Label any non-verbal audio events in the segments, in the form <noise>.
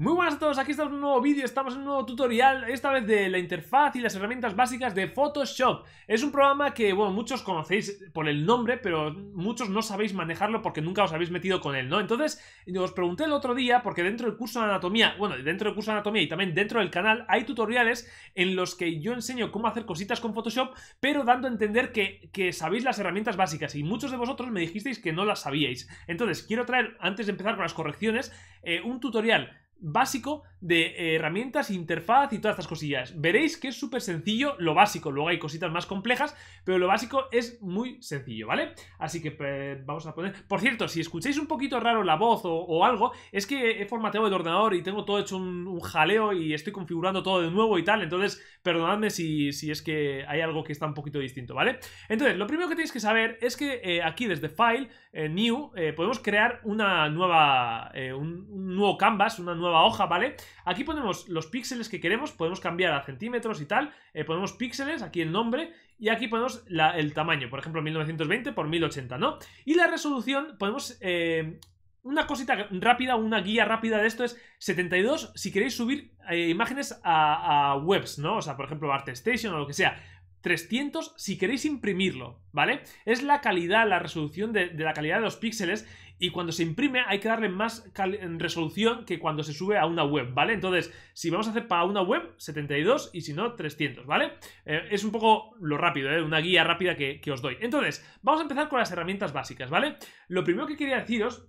Muy buenas a todos, aquí estamos en un nuevo vídeo, estamos en un nuevo tutorial, esta vez de la interfaz y las herramientas básicas de Photoshop. Es un programa que, bueno, muchos conocéis por el nombre, pero muchos no sabéis manejarlo porque nunca os habéis metido con él, ¿no? Entonces, os pregunté el otro día, porque dentro del curso de anatomía, bueno, dentro del curso de anatomía y también dentro del canal, hay tutoriales en los que yo enseño cómo hacer cositas con Photoshop, pero dando a entender que, sabéis las herramientas básicas y muchos de vosotros me dijisteis que no las sabíais. Entonces, quiero traer, antes de empezar con las correcciones, eh, un tutorial básico de eh, herramientas, interfaz y todas estas cosillas. Veréis que es súper sencillo lo básico, luego hay cositas más complejas, pero lo básico es muy sencillo, ¿vale? Así que eh, vamos a poner... Por cierto, si escucháis un poquito raro la voz o, algo, es que he formateado el ordenador y tengo todo hecho un, jaleo y estoy configurando todo de nuevo y tal, entonces perdonadme si, es que hay algo que está un poquito distinto, ¿vale? Entonces, lo primero que tenéis que saber es que eh, aquí desde File, New, podemos crear una nueva... un nuevo canvas, una nueva hoja, ¿vale? Aquí ponemos los píxeles que queremos, podemos cambiar a centímetros y tal, eh, ponemos píxeles, aquí el nombre, y aquí ponemos el tamaño, por ejemplo 1920 por 1080, ¿no? Y la resolución podemos... Eh, una cosita rápida, una guía rápida de esto es 72 si queréis subir eh, imágenes a, webs, ¿no? O sea, por ejemplo, station o lo que sea. 300 si queréis imprimirlo, ¿vale? Es la calidad, la resolución de, la calidad de los píxeles y cuando se imprime hay que darle más resolución que cuando se sube a una web, ¿vale? Entonces, si vamos a hacer para una web, 72 y si no, 300, ¿vale? Eh, es un poco lo rápido, ¿eh? una guía rápida que, os doy. Entonces, vamos a empezar con las herramientas básicas, ¿vale? Lo primero que quería deciros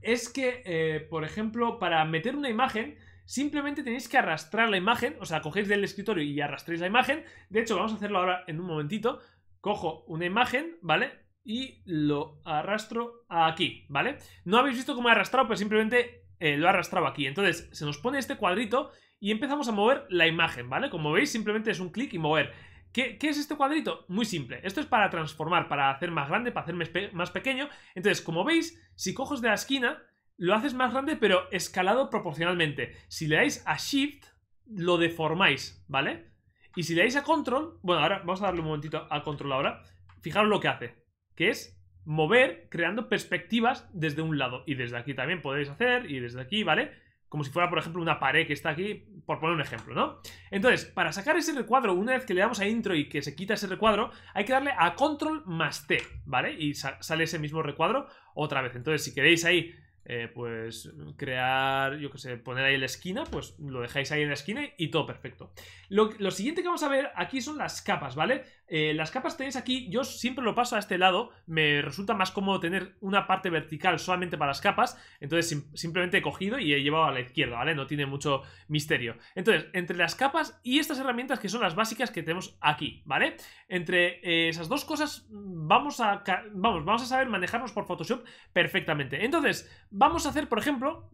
es que, eh, por ejemplo, para meter una imagen simplemente tenéis que arrastrar la imagen, o sea, cogéis del escritorio y arrastréis la imagen. De hecho, vamos a hacerlo ahora en un momentito. Cojo una imagen, ¿vale? Y lo arrastro aquí, ¿vale? No habéis visto cómo he arrastrado, pero simplemente eh, lo he arrastrado aquí. Entonces, se nos pone este cuadrito y empezamos a mover la imagen, ¿vale? Como veis, simplemente es un clic y mover. ¿Qué, es este cuadrito? Muy simple. Esto es para transformar, para hacer más grande, para hacer más pequeño. Entonces, como veis, si cojo de la esquina, lo haces más grande, pero escalado proporcionalmente. Si le dais a Shift, lo deformáis, ¿vale? Y si le dais a Control, bueno, ahora vamos a darle un momentito a Control ahora. Fijaros lo que hace, que es mover creando perspectivas desde un lado. Y desde aquí también podéis hacer, y desde aquí, ¿vale? Como si fuera, por ejemplo, una pared que está aquí, por poner un ejemplo, ¿no? Entonces, para sacar ese recuadro, una vez que le damos a intro y que se quita ese recuadro, hay que darle a control más T, ¿vale? Y sale ese mismo recuadro otra vez. Entonces, si queréis ahí eh, pues crear, yo que sé, poner ahí la esquina, pues lo dejáis ahí en la esquina y, todo perfecto. Lo, lo, siguiente que vamos a ver aquí son las capas, ¿vale? Eh, las capas tenéis aquí, yo siempre lo paso a este lado, me resulta más cómodo tener una parte vertical solamente para las capas, entonces simplemente he cogido y he llevado a la izquierda, ¿vale? No tiene mucho misterio. Entonces, entre las capas y estas herramientas que son las básicas que tenemos aquí, ¿vale? Entre eh, esas dos cosas vamos a, vamos, vamos a saber manejarnos por Photoshop perfectamente. Entonces, vamos a hacer, por ejemplo,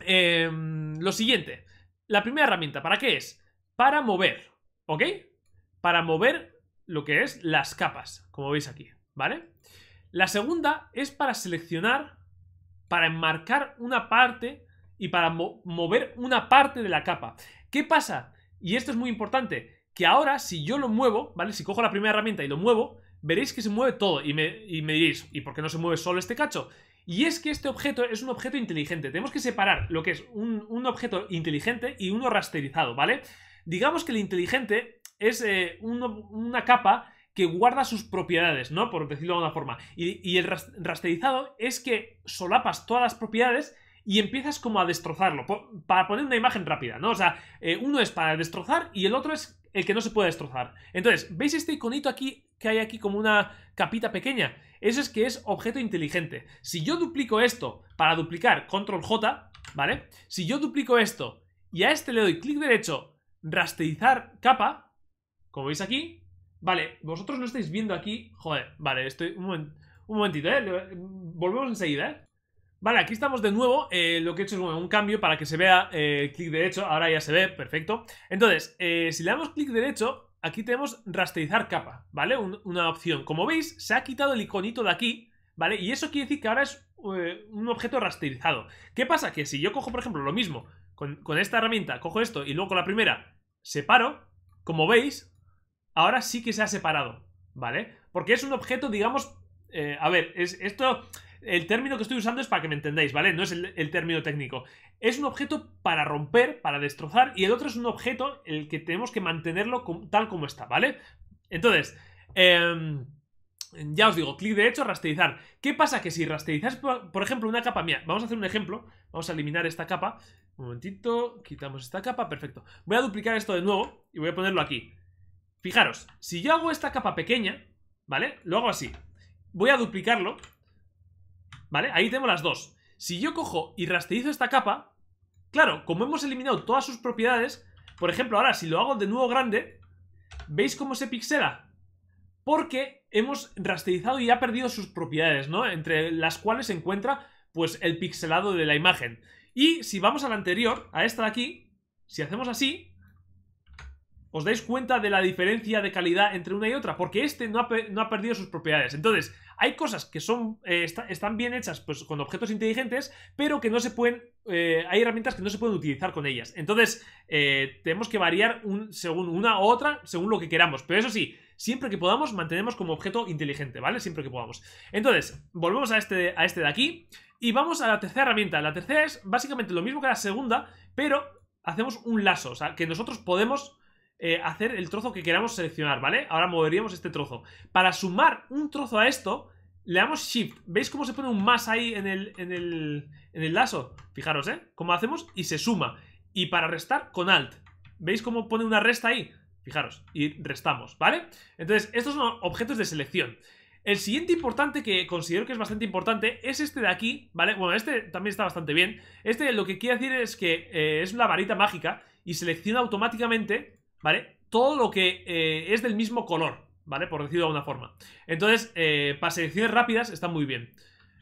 em, lo siguiente. La primera herramienta, ¿para qué es? Para mover, ¿ok? Para mover lo que es las capas, como veis aquí, ¿vale? La segunda es para seleccionar, para enmarcar una parte y para mover una parte de la capa. ¿Qué pasa? Y esto es muy importante, que ahora si yo lo muevo, ¿vale? Si cojo la primera herramienta y lo muevo, veréis que se mueve todo y me, y diréis, ¿y por qué no se mueve solo este cacho? Y es que este objeto es un objeto inteligente. Tenemos que separar lo que es un, objeto inteligente y uno rasterizado, ¿vale? Digamos que el inteligente es eh, una capa que guarda sus propiedades, ¿no? Por decirlo de alguna forma. Y, el rasterizado es que solapas todas las propiedades y empiezas como a destrozarlo. para poner una imagen rápida, ¿no? O sea, eh, uno es para destrozar y el otro es el que no se puede destrozar. Entonces, ¿veis este iconito aquí que hay aquí como una capita pequeña? Eso es que es objeto inteligente. Si yo duplico esto para duplicar control J, ¿vale? Si yo duplico esto y a este le doy clic derecho, rasterizar capa, como veis aquí, vale, vosotros no estáis viendo aquí, joder, vale, estoy un, un momentito, ¿eh? Volvemos enseguida, ¿eh? Vale, aquí estamos de nuevo. Eh, lo que he hecho es un cambio para que se vea el eh, clic derecho. Ahora ya se ve, perfecto. Entonces, eh, si le damos clic derecho, aquí tenemos rasterizar capa, ¿vale? una opción. Como veis, se ha quitado el iconito de aquí, ¿vale? Y eso quiere decir que ahora es un objeto rasterizado. ¿Qué pasa? Que si yo cojo, por ejemplo, lo mismo, con, con esta herramienta, cojo esto y luego con la primera separo, como veis, ahora sí que se ha separado, ¿vale? Porque es un objeto, digamos... a ver, es, esto el término que estoy usando es para que me entendáis, ¿vale? No es el, término técnico. Es un objeto para romper, para destrozar, y el otro es un objeto el que tenemos que mantenerlo tal como está, ¿vale? Entonces, em, ya os digo, clic derecho, rasterizar. ¿Qué pasa? Que si rasterizas, por ejemplo, una capa mía, vamos a hacer un ejemplo, vamos a eliminar esta capa. Un momentito, quitamos esta capa, perfecto. Voy a duplicar esto de nuevo y voy a ponerlo aquí. Fijaros, si yo hago esta capa pequeña, ¿vale? Lo hago así. Voy a duplicarlo ¿Vale? Ahí tengo las dos. Si yo cojo y rasterizo esta capa, claro, como hemos eliminado todas sus propiedades, por ejemplo, ahora si lo hago de nuevo grande, ¿veis cómo se pixela? Porque hemos rasterizado y ha perdido sus propiedades, ¿no? Entre las cuales se encuentra, pues, el pixelado de la imagen. Y si vamos a la anterior, a esta de aquí, si hacemos así, os dais cuenta de la diferencia de calidad entre una y otra, porque este no ha, no ha perdido sus propiedades. Entonces, hay cosas que son, eh, están bien hechas pues, con objetos inteligentes, pero que no se pueden, eh, hay herramientas que no se pueden utilizar con ellas. Entonces, eh, tenemos que variar según una u otra, según lo que queramos. Pero eso sí, siempre que podamos, mantenemos como objeto inteligente, ¿vale? Siempre que podamos. Entonces, volvemos a este, a este de aquí y vamos a la tercera herramienta. La tercera es básicamente lo mismo que la segunda, pero hacemos un lazo, o sea, que nosotros podemos... hacer el trozo que queramos seleccionar, ¿vale? Ahora moveríamos este trozo. Para sumar un trozo a esto, le damos shift. ¿Veis cómo se pone un más ahí en el, lazo? Fijaros, ¿eh? Cómo hacemos y se suma. Y para restar, con alt. ¿Veis cómo pone una resta ahí? Fijaros. Y restamos, ¿vale? Entonces, estos son objetos de selección. El siguiente importante que considero que es bastante importante es este de aquí, ¿vale? Bueno, este también está bastante bien. Este lo que quiere decir es que eh, es una varita mágica y selecciona automáticamente, ¿vale? Todo lo que eh, es del mismo color, ¿vale? Por decirlo de alguna forma. Entonces, eh, para selecciones rápidas está muy bien.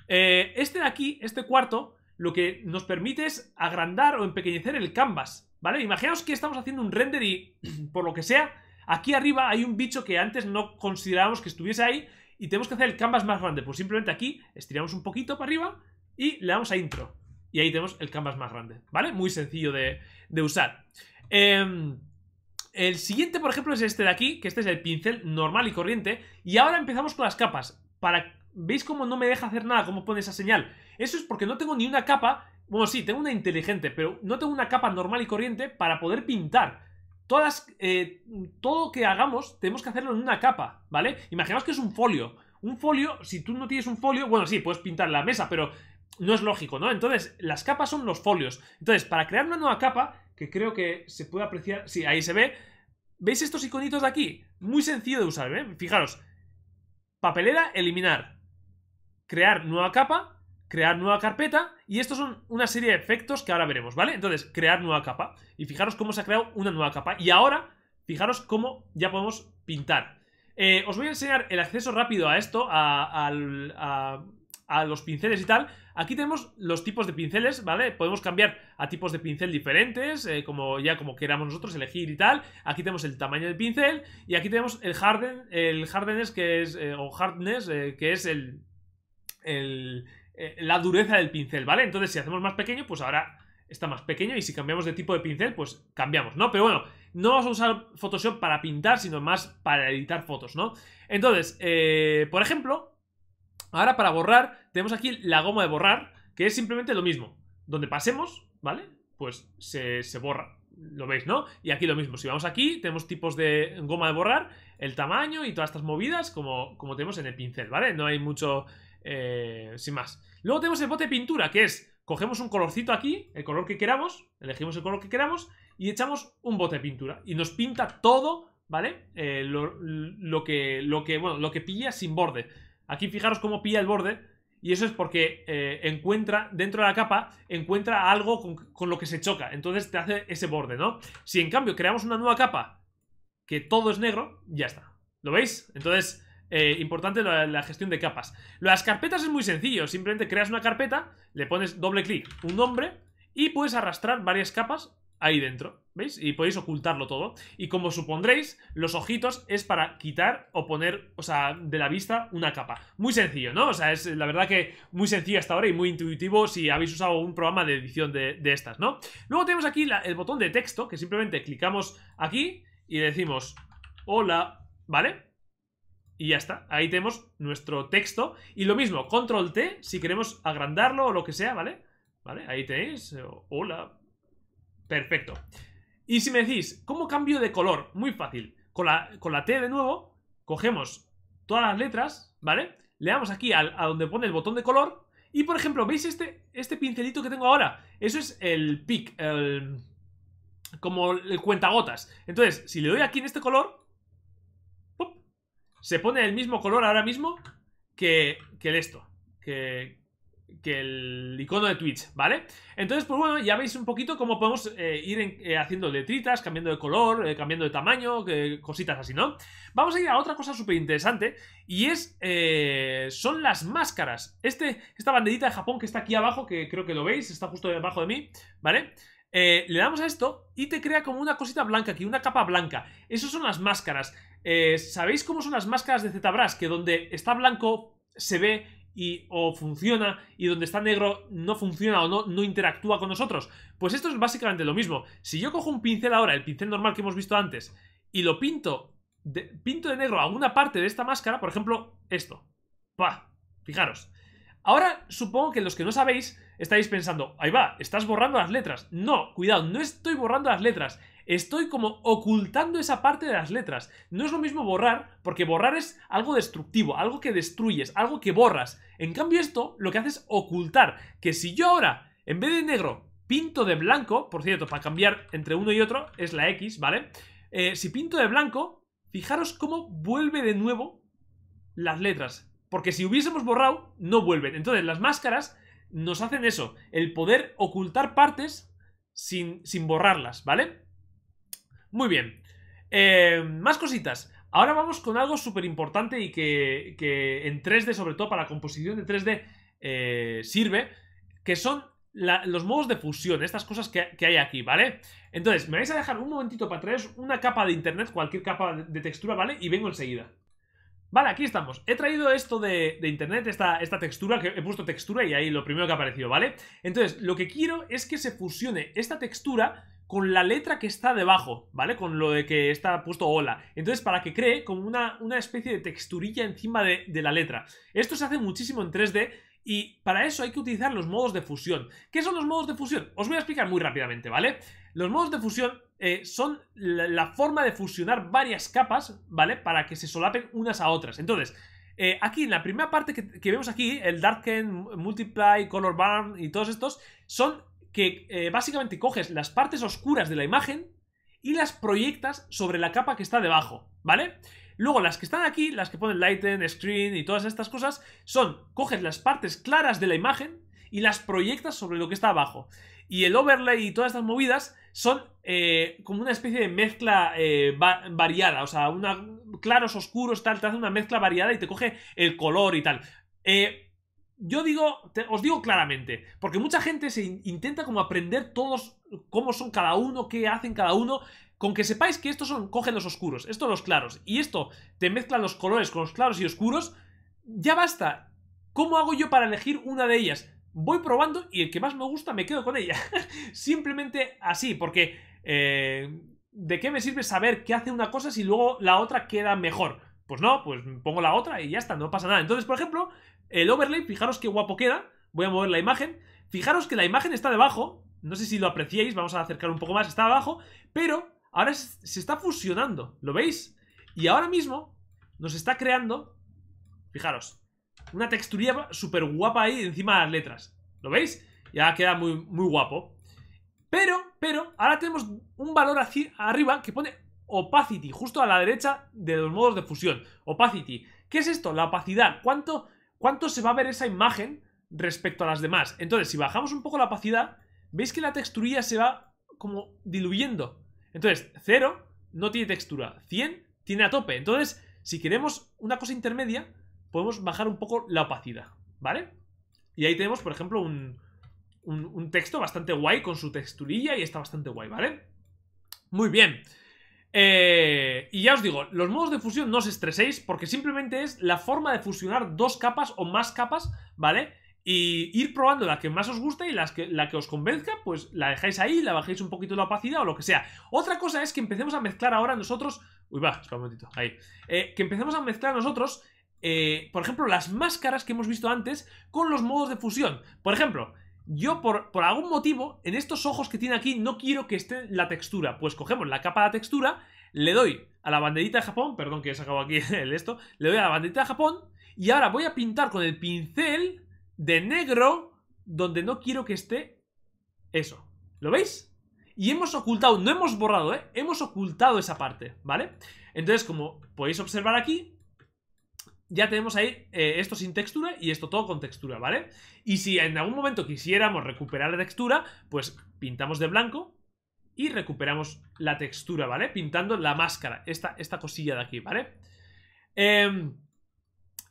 Eh, este de aquí, este cuarto, lo que nos permite es agrandar o empequeñecer el canvas, ¿vale? Imaginaos que estamos haciendo un render y, <clears throat> por lo que sea, aquí arriba hay un bicho que antes no considerábamos que estuviese ahí y tenemos que hacer el canvas más grande. Pues simplemente aquí estiramos un poquito para arriba y le damos a intro. Y ahí tenemos el canvas más grande, ¿vale? Muy sencillo de, de usar. Eh, el siguiente, por ejemplo, es este de aquí, que este es el pincel normal y corriente. Y ahora empezamos con las capas. Para... ¿Veis cómo no me deja hacer nada? ¿Cómo pone esa señal? Eso es porque no tengo ni una capa... Bueno, sí, tengo una inteligente, pero no tengo una capa normal y corriente para poder pintar. Todas, eh, todo lo que hagamos tenemos que hacerlo en una capa, ¿vale? Imaginaos que es un folio. Un folio, si tú no tienes un folio, bueno, sí, puedes pintar la mesa, pero no es lógico, ¿no? Entonces, las capas son los folios. Entonces, para crear una nueva capa, que creo que se puede apreciar. Sí, ahí se ve. ¿Veis estos iconitos de aquí? Muy sencillo de usar, ¿eh? Fijaros. Papelera, eliminar. Crear nueva capa, crear nueva carpeta. Y estos son una serie de efectos que ahora veremos, ¿vale? Entonces, crear nueva capa. Y fijaros cómo se ha creado una nueva capa. Y ahora, fijaros cómo ya podemos pintar. Eh, os voy a enseñar el acceso rápido a esto, a los pinceles y tal Aquí tenemos los tipos de pinceles, ¿vale? Podemos cambiar a tipos de pincel diferentes, eh, como ya como queramos nosotros elegir y tal. Aquí tenemos el tamaño del pincel y aquí tenemos el harden, el hardness que es, eh, hardness, eh, que es el, la dureza del pincel, ¿vale? Entonces si hacemos más pequeño, pues ahora está más pequeño y si cambiamos de tipo de pincel, pues cambiamos, ¿no? Pero bueno, no vamos a usar Photoshop para pintar, sino más para editar fotos, ¿no? Entonces, por ejemplo, Ahora para borrar, tenemos aquí la goma de borrar, que es simplemente lo mismo. Donde pasemos, ¿vale? Pues se, se, borra. Lo veis, ¿no? Y aquí lo mismo. Si vamos aquí, tenemos tipos de goma de borrar, el tamaño y todas estas movidas como, como tenemos en el pincel, ¿vale? No hay mucho... Eh, sin más. Luego tenemos el bote de pintura, que es... Cogemos un colorcito aquí, el color que queramos, elegimos el color que queramos y echamos un bote de pintura. Y nos pinta todo, ¿vale? Eh, lo, lo, que, lo, que, bueno, lo que pilla sin borde. Aquí fijaros cómo pilla el borde. Y eso es porque eh, encuentra, dentro de la capa, encuentra algo con, lo que se choca. Entonces te hace ese borde, ¿no? Si en cambio creamos una nueva capa que todo es negro, ya está. ¿Lo veis? Entonces, eh, importante la, la, gestión de capas. Las carpetas es muy sencillo. Simplemente creas una carpeta, le pones doble clic, un nombre, y puedes arrastrar varias capas ahí dentro. ¿Veis? Y podéis ocultarlo todo. Y como supondréis, los ojitos es para quitar o poner, o sea, de la vista una capa. Muy sencillo, ¿no? O sea, es la verdad que muy sencillo hasta ahora y muy intuitivo si habéis usado un programa de edición de, estas, ¿no? Luego tenemos aquí el botón de texto, que simplemente clicamos aquí y decimos, hola, ¿vale? Y ya está, ahí tenemos nuestro texto. Y lo mismo, control T, si queremos agrandarlo o lo que sea, ¿vale? Vale, ahí tenéis, eh, hola, Perfecto. Y si me decís, ¿cómo cambio de color? Muy fácil. Con la, con la T de nuevo, cogemos todas las letras, ¿vale? Le damos aquí a donde pone el botón de color. Y por ejemplo, ¿veis este, este pincelito que tengo ahora? Eso es el pick, el, como el cuentagotas. Entonces, si le doy aquí en este color, se pone el mismo color ahora mismo que, que el esto, que, que el icono de Twitch, ¿vale? Entonces, pues bueno, ya veis un poquito cómo podemos eh, ir eh, haciendo letritas, cambiando de color, eh, cambiando de tamaño, cositas así, ¿no? Vamos a ir a otra cosa súper interesante y es, son las máscaras. Este, esta banderita de Japón que está aquí abajo, que creo que lo veis, está justo debajo de mí, ¿vale? le damos a esto y te crea como una cosita blanca aquí, una capa blanca. Esas son las máscaras. ¿Sabéis cómo son las máscaras de ZBrush? Que donde está blanco se ve y o funciona y donde está negro no funciona o no, no interactúa con nosotros. Pues esto es básicamente lo mismo. Si yo cojo un pincel ahora, el pincel normal que hemos visto antes, y lo pinto de, pinto de negro alguna parte de esta máscara, por ejemplo, esto. ¡Pah! Fijaros. Ahora supongo que los que no sabéis, Estáis pensando, ahí va, estás borrando las letras. No, cuidado, no estoy borrando las letras. Estoy como ocultando esa parte de las letras. No es lo mismo borrar, porque borrar es algo destructivo, algo que destruyes, algo que borras. En cambio esto lo que hace es ocultar. Que si yo ahora, en vez de negro, pinto de blanco, por cierto, para cambiar entre uno y otro es la X, ¿vale? Eh, si pinto de blanco, fijaros cómo vuelve de nuevo las letras. Porque si hubiésemos borrado, no vuelven. Entonces las máscaras nos hacen eso, el poder ocultar partes sin, sin borrarlas, ¿vale? Muy bien. Eh, más cositas. Ahora vamos con algo súper importante y que, en 3D, sobre todo para la composición de 3D, eh, sirve, que son los modos de fusión, estas cosas que, que, hay aquí, ¿vale? Entonces, me vais a dejar un momentito para traeros una capa de internet, cualquier capa de textura, ¿vale? Y vengo enseguida. Vale, aquí estamos. He traído esto de, internet, esta, esta textura, que he puesto textura y ahí lo primero que ha aparecido, ¿vale? Entonces, lo que quiero es que se fusione esta textura con la letra que está debajo, ¿vale? Con lo de que está puesto hola. Entonces, para que cree como una, una especie de texturilla encima de, de la letra. Esto se hace muchísimo en 3D y para eso hay que utilizar los modos de fusión. ¿Qué son los modos de fusión? Os voy a explicar muy rápidamente, ¿vale? Los modos de fusión eh, son la, forma de fusionar varias capas, ¿vale? Para que se solapen unas a otras. Entonces, eh, aquí en la primera parte que, vemos aquí, el Darken, Multiply, Color Burn y todos estos, son que eh, básicamente coges las partes oscuras de la imagen y las proyectas sobre la capa que está debajo, ¿vale? Luego, las que están aquí, las que ponen Lighten, Screen y todas estas cosas, son coges las partes claras de la imagen y las proyectas sobre lo que está abajo. Y el overlay y todas estas movidas son eh, como una especie de mezcla eh, variada, o sea, una, claros, oscuros, tal, te hace una mezcla variada y te coge el color y tal. Eh, yo digo, os digo claramente, porque mucha gente se intenta como aprender todos cómo son cada uno, qué hacen cada uno, con que sepáis que estos son, cogen los oscuros, estos los claros, y esto te mezclan los colores con los claros y oscuros, ya basta. ¿Cómo hago yo para elegir una de ellas? voy probando y el que más me gusta me quedo con ella. <laughs> Simplemente así, porque eh, ¿de qué me sirve saber qué hace una cosa si luego la otra queda mejor? Pues no, pues pongo la otra y ya está, no pasa nada. Entonces, por ejemplo, el overlay, fijaros qué guapo queda. Voy a mover la imagen. Fijaros que la imagen está debajo. No sé si lo apreciáis, vamos a acercar un poco más, está abajo, pero ahora se está fusionando, ¿lo veis? Y ahora mismo nos está creando, fijaros, una texturía súper guapa ahí encima de las letras. ¿Lo veis? Ya queda muy, muy guapo. Pero, pero, ahora tenemos un valor aquí arriba que pone opacity, justo a la derecha de los modos de fusión. Opacity. ¿Qué es esto? La opacidad. ¿Cuánto, cuánto se va a ver esa imagen respecto a las demás? Entonces, si bajamos un poco la opacidad, veis que la texturía se va como diluyendo. Entonces, 0 no tiene textura, 100 tiene a tope. Entonces, si queremos una cosa intermedia, podemos bajar un poco la opacidad, ¿vale? Y ahí tenemos, por ejemplo, un, texto bastante guay con su texturilla y está bastante guay, ¿vale? Muy bien. Eh, y ya os digo, los modos de fusión no os estreséis porque simplemente es la forma de fusionar dos capas o más capas, ¿vale? Y ir probando la que más os guste y que, la que os convenzca, pues la dejáis ahí, la bajáis un poquito la opacidad o lo que sea. Otra cosa es que empecemos a mezclar ahora nosotros... Uy, va, espera un momentito, ahí. Eh, que empecemos a mezclar nosotros eh, por ejemplo, las máscaras que hemos visto antes con los modos de fusión. Por ejemplo, yo por, algún motivo, en estos ojos que tiene aquí, no quiero que esté la textura. Pues cogemos la capa de textura, le doy a la banderita de Japón, perdón que he sacado aquí <laughs> el esto, le doy a la banderita de Japón y ahora voy a pintar con el pincel de negro donde no quiero que esté eso. ¿Lo veis? Y hemos ocultado, no hemos borrado, ¿eh? Hemos ocultado esa parte, ¿vale? Entonces, como podéis observar aquí, ya tenemos ahí eh, esto sin textura y esto todo con textura, ¿vale? Y si en algún momento quisiéramos recuperar la textura, pues pintamos de blanco y recuperamos la textura, ¿vale? Pintando la máscara, esta, esta cosilla de aquí, ¿vale? Em,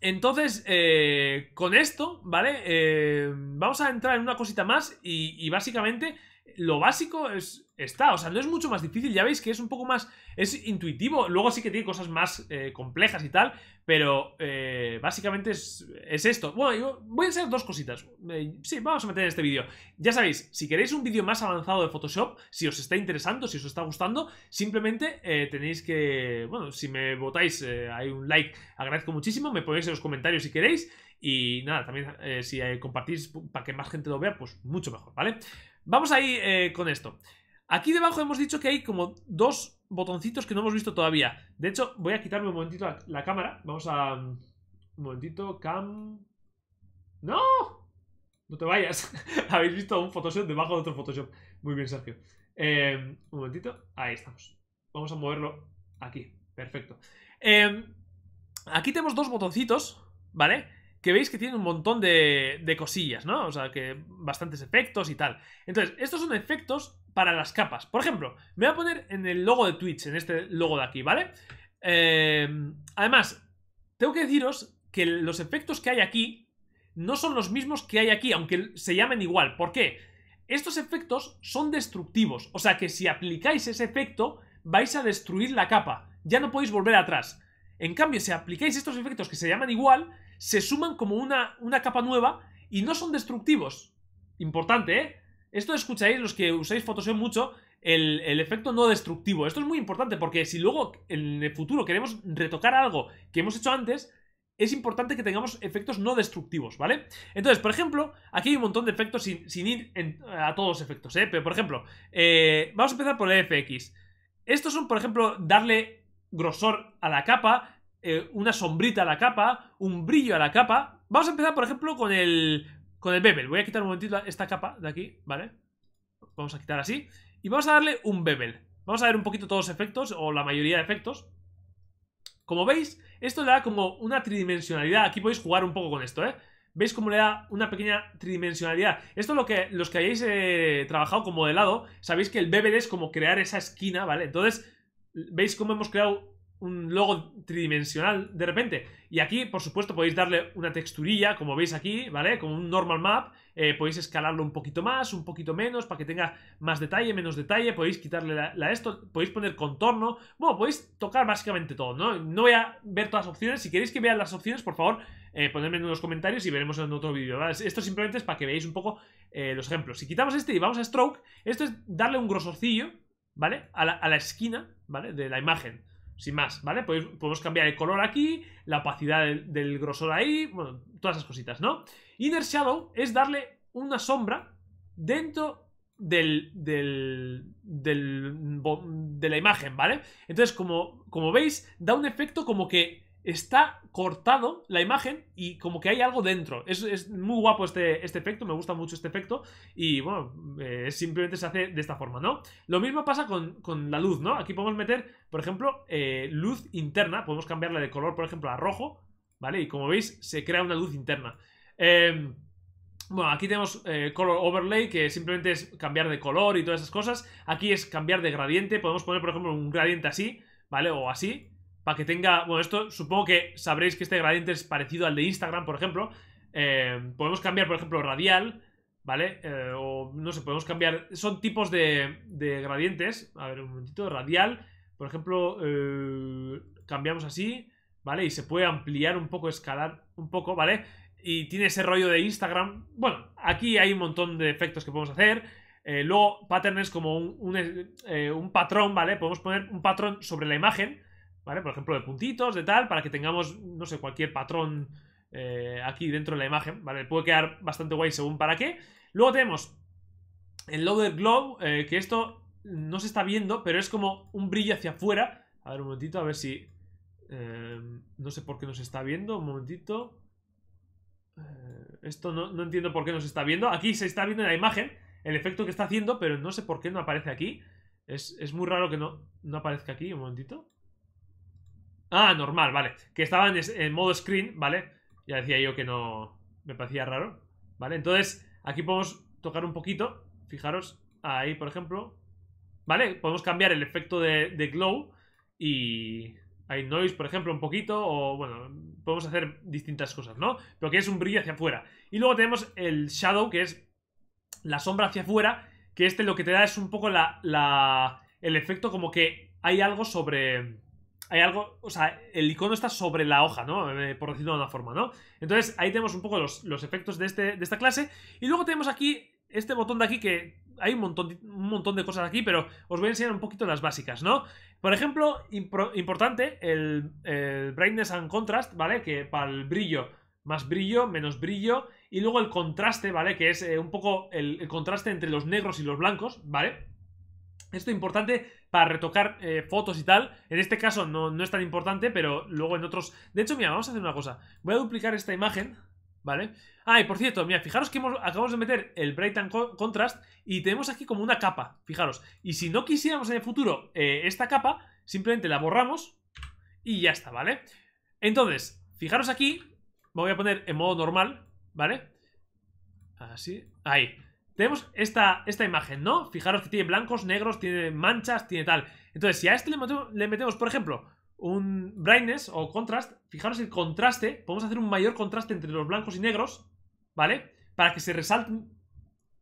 entonces, eh, con esto, ¿vale? Eh, vamos a entrar en una cosita más y básicamente lo básico es, está, o sea, no es mucho más difícil, ya veis que es un poco más, es intuitivo, luego sí que tiene cosas más eh, complejas y tal, pero eh, básicamente es, esto. Bueno, voy a hacer dos cositas, eh, sí, vamos a meter en este vídeo. Ya sabéis, si queréis un vídeo más avanzado de Photoshop, si os está interesando, si os está gustando, simplemente tenéis que, bueno, si me votáis, hay un like, agradezco muchísimo, me ponéis en los comentarios si queréis. Y nada, también si compartís para que más gente lo vea, pues mucho mejor, ¿vale? Vamos ahí ir eh, con esto. Aquí debajo hemos dicho que hay como dos botoncitos que no hemos visto todavía. De hecho, voy a quitarme un momentito la, cámara. Vamos a... Mm, un momentito, cam... ¡No! No te vayas. <laughs> Habéis visto un Photoshop debajo de otro Photoshop. Muy bien, Sergio. Eh, un momentito. Ahí estamos. Vamos a moverlo aquí. Perfecto. Eh, aquí tenemos dos botoncitos, ¿vale? que veis que tiene un montón de, cosillas, ¿no? O sea, que bastantes efectos y tal. Entonces, estos son efectos para las capas. Por ejemplo, me voy a poner en el logo de Twitch, en este logo de aquí, ¿vale? Em, además, tengo que deciros que los efectos que hay aquí no son los mismos que hay aquí, aunque se llamen igual. ¿Por qué? Estos efectos son destructivos, o sea que si aplicáis ese efecto vais a destruir la capa, ya no podéis volver atrás. En cambio, si aplicáis estos efectos que se llaman igual, se suman como una, una capa nueva y no son destructivos. Importante, ¿eh? Esto escucháis, los que usáis Photoshop mucho, el, efecto no destructivo. Esto es muy importante porque si luego en el futuro queremos retocar algo que hemos hecho antes, es importante que tengamos efectos no destructivos, ¿vale? Entonces, por ejemplo, aquí hay un montón de efectos sin, ir a todos los efectos, ¿eh? Pero, por ejemplo, eh, vamos a empezar por el FX. Estos son, por ejemplo, darle grosor a la capa, eh, una sombrita a la capa, un brillo a la capa. Vamos a empezar, por ejemplo, con el, con el bevel. Voy a quitar un momentito esta capa de aquí, ¿vale? Vamos a quitar así. Y vamos a darle un bebel Vamos a ver un poquito todos los efectos, o la mayoría de efectos. Como veis, esto le da como una tridimensionalidad. Aquí podéis jugar un poco con esto, ¿eh? ¿Veis cómo le da una pequeña tridimensionalidad? Esto es lo que los que hayáis eh, trabajado con modelado, sabéis que el bebel es como crear esa esquina, ¿vale? Entonces, ¿veis cómo hemos creado un logo tridimensional de repente. Y aquí, por supuesto, podéis darle una texturilla, como veis aquí, ¿vale? Como un normal map. Eh, podéis escalarlo un poquito más, un poquito menos, para que tenga más detalle, menos detalle. Podéis quitarle la, esto, podéis poner contorno. Bueno, podéis tocar básicamente todo, ¿no? No voy a ver todas las opciones. Si queréis que vean las opciones, por favor, eh, ponedme en los comentarios y veremos en otro vídeo. ¿vale? Esto simplemente es para que veáis un poco eh, los ejemplos. Si quitamos este y vamos a Stroke, esto es darle un grosorcillo, ¿vale? A la, a la esquina, ¿vale? De la imagen sin más, ¿vale? Pues podemos, cambiar el color aquí, la opacidad del, grosor ahí, bueno, todas esas cositas, ¿no? Inner Shadow es darle una sombra dentro del, del, del de la imagen, ¿vale? Entonces, como veis, da un efecto como que está cortado la imagen y como que hay algo dentro. Es, es muy guapo este, este, efecto, me gusta mucho este efecto y bueno, eh, simplemente se hace de esta forma, ¿no? Lo mismo pasa con, la luz, ¿no? Aquí podemos meter, por ejemplo, eh, luz interna, podemos cambiarla de color, por ejemplo, a rojo, ¿vale? Y como veis, se crea una luz interna. Em, bueno, aquí tenemos eh, color overlay, que simplemente es cambiar de color y todas esas cosas. Aquí es cambiar de gradiente. Podemos poner, por ejemplo, un gradiente así, ¿vale? O así para que tenga, bueno, esto supongo que sabréis que este gradiente es parecido al de Instagram, por ejemplo. Eh, podemos cambiar, por ejemplo, radial, ¿vale? Eh, o no sé, podemos cambiar, son tipos de, de gradientes. A ver, un momentito, radial, por ejemplo, eh, cambiamos así, ¿vale? Y se puede ampliar un poco, escalar un poco, ¿vale? Y tiene ese rollo de Instagram. Bueno, aquí hay un montón de efectos que podemos hacer. luego, pattern es como un, un patrón, ¿vale? Podemos poner un patrón sobre la imagen por ejemplo, de puntitos, de tal, para que tengamos, no sé, cualquier patrón eh, aquí dentro de la imagen, ¿vale? Puede quedar bastante guay según para qué. Luego tenemos el Loader Glow, eh, que esto no se está viendo, pero es como un brillo hacia afuera. A ver un momentito, a ver si... Eh, no sé por qué nos está viendo, un momentito. esto no, entiendo por qué nos está viendo. Aquí se está viendo en la imagen el efecto que está haciendo, pero no sé por qué no aparece aquí. Es, muy raro que no aparezca aquí, un momentito. Ah, normal, vale. Que estaba en modo screen, ¿vale? Ya decía yo que no... Me parecía raro, ¿vale? Entonces, aquí podemos tocar un poquito. Fijaros, ahí, por ejemplo. ¿Vale? Podemos cambiar el efecto de, glow y... Hay noise, por ejemplo, un poquito, o bueno, podemos hacer distintas cosas, ¿no? Pero que es un brillo hacia afuera. Y luego tenemos el shadow, que es la sombra hacia afuera, que este lo que te da es un poco la, la el efecto como que hay algo sobre hay algo, o sea, el icono está sobre la hoja, ¿no? Eh, por decirlo de alguna forma, ¿no? Entonces ahí tenemos un poco los, efectos de, este, de esta clase. Y luego tenemos aquí este botón de aquí que hay un montón, un montón de cosas aquí, pero os voy a enseñar un poquito las básicas, ¿no? Por ejemplo, importante, el, brightness and contrast, ¿vale? Que para el brillo, más brillo, menos brillo. Y luego el contraste, ¿vale? Que es eh, un poco el, contraste entre los negros y los blancos, ¿vale? Esto es importante para retocar eh, fotos y tal. En este caso no, es tan importante, pero luego en otros... De hecho, mira, vamos a hacer una cosa. Voy a duplicar esta imagen, ¿vale? Ah, y por cierto, mira, fijaros que acabamos de meter el Bright and Contrast y tenemos aquí como una capa, fijaros. Y si no quisiéramos en el futuro eh, esta capa, simplemente la borramos y ya está, ¿vale? Entonces, fijaros aquí, me voy a poner en modo normal, ¿vale? Así, ahí tenemos esta, esta imagen, ¿no? Fijaros que tiene blancos, negros, tiene manchas, tiene tal. Entonces, si a este le, metemos, le metemos por ejemplo, un brightness o contrast, fijaros el contraste, podemos hacer un mayor contraste entre los blancos y negros, ¿vale? Para que se resalten,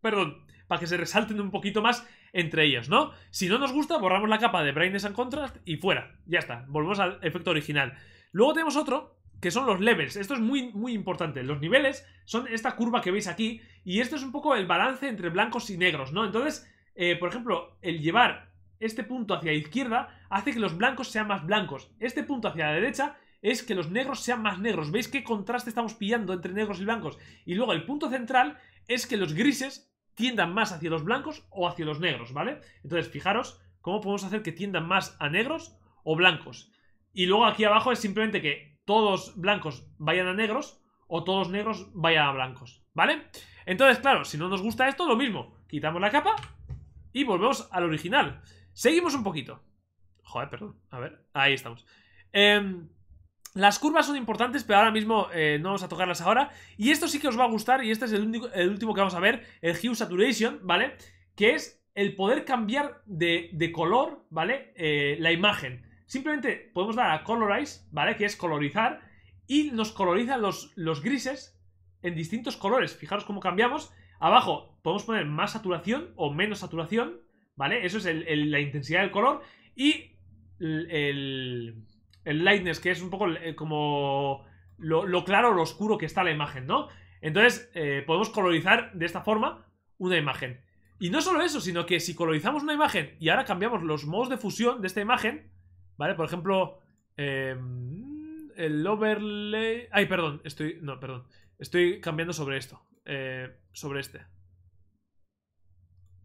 perdón, para que se resalten un poquito más entre ellos, ¿no? Si no nos gusta, borramos la capa de brightness and contrast y fuera, ya está, volvemos al efecto original. Luego tenemos otro, que son los levels. Esto es muy, muy importante. Los niveles son esta curva que veis aquí y esto es un poco el balance entre blancos y negros, ¿no? Entonces, eh, por ejemplo, el llevar este punto hacia la izquierda hace que los blancos sean más blancos. Este punto hacia la derecha es que los negros sean más negros. ¿Veis qué contraste estamos pillando entre negros y blancos? Y luego el punto central es que los grises tiendan más hacia los blancos o hacia los negros, ¿vale? Entonces, fijaros cómo podemos hacer que tiendan más a negros o blancos. Y luego aquí abajo es simplemente que todos blancos vayan a negros o todos negros vayan a blancos, ¿vale? Entonces, claro, si no nos gusta esto, lo mismo. Quitamos la capa y volvemos al original. Seguimos un poquito. Joder, perdón. A ver, ahí estamos. Em, las curvas son importantes, pero ahora mismo eh, no vamos a tocarlas ahora. Y esto sí que os va a gustar, y este es el, último que vamos a ver, el Hue Saturation, ¿vale? Que es el poder cambiar de, color, ¿vale? Eh, la imagen. Simplemente podemos dar a colorize, ¿vale? Que es colorizar y nos colorizan los, los grises en distintos colores. Fijaros cómo cambiamos. Abajo podemos poner más saturación o menos saturación, ¿vale? Eso es la intensidad del color. Y el, el, lightness, que es un poco eh, como lo, claro o lo oscuro que está la imagen, ¿no? Entonces eh, podemos colorizar de esta forma una imagen. Y no solo eso, sino que si colorizamos una imagen y ahora cambiamos los modos de fusión de esta imagen, ¿Vale? Por ejemplo, em, el overlay... Ay, perdón, estoy... No, perdón. Estoy cambiando sobre esto. Eh, sobre este.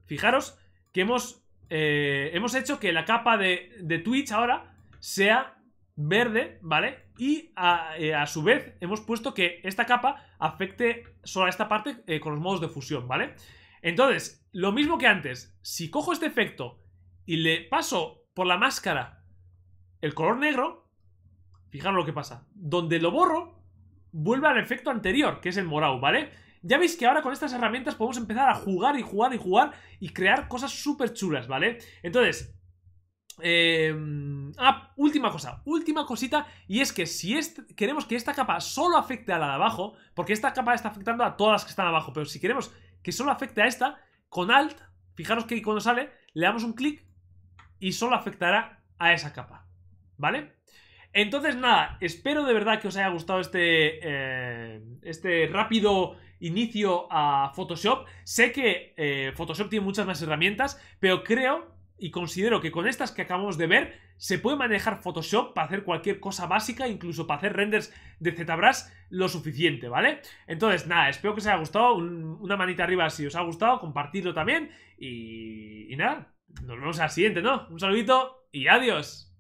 Fijaros que hemos, eh, hemos hecho que la capa de, Twitch ahora sea verde, ¿vale? Y a, eh, a, su vez hemos puesto que esta capa afecte solo a esta parte con los modos de fusión, ¿vale? Entonces, lo mismo que antes, si cojo este efecto y le paso por la máscara el color negro, fijaros lo que pasa. Donde lo borro, vuelve al efecto anterior, que es el morado, ¿vale? Ya veis que ahora con estas herramientas podemos empezar a jugar y jugar y jugar y crear cosas súper chulas, ¿vale? Entonces, em, ah, última cosa, última cosita, y es que si queremos que esta capa solo afecte a la de abajo, porque esta capa está afectando a todas las que están abajo, pero si queremos que solo afecte a esta, con Alt, fijaros que cuando sale, le damos un clic y solo afectará a esa capa. ¿vale? Entonces, nada, espero de verdad que os haya gustado este, eh, este rápido inicio a Photoshop. Sé que eh, Photoshop tiene muchas más herramientas, pero creo y considero que con estas que acabamos de ver se puede manejar Photoshop para hacer cualquier cosa básica, incluso para hacer renders de ZBrush lo suficiente, ¿vale? Entonces, nada, espero que os haya gustado. una manita arriba si os ha gustado, compartidlo también. Y, y nada, nos vemos al siguiente, ¿no? Un saludito y adiós.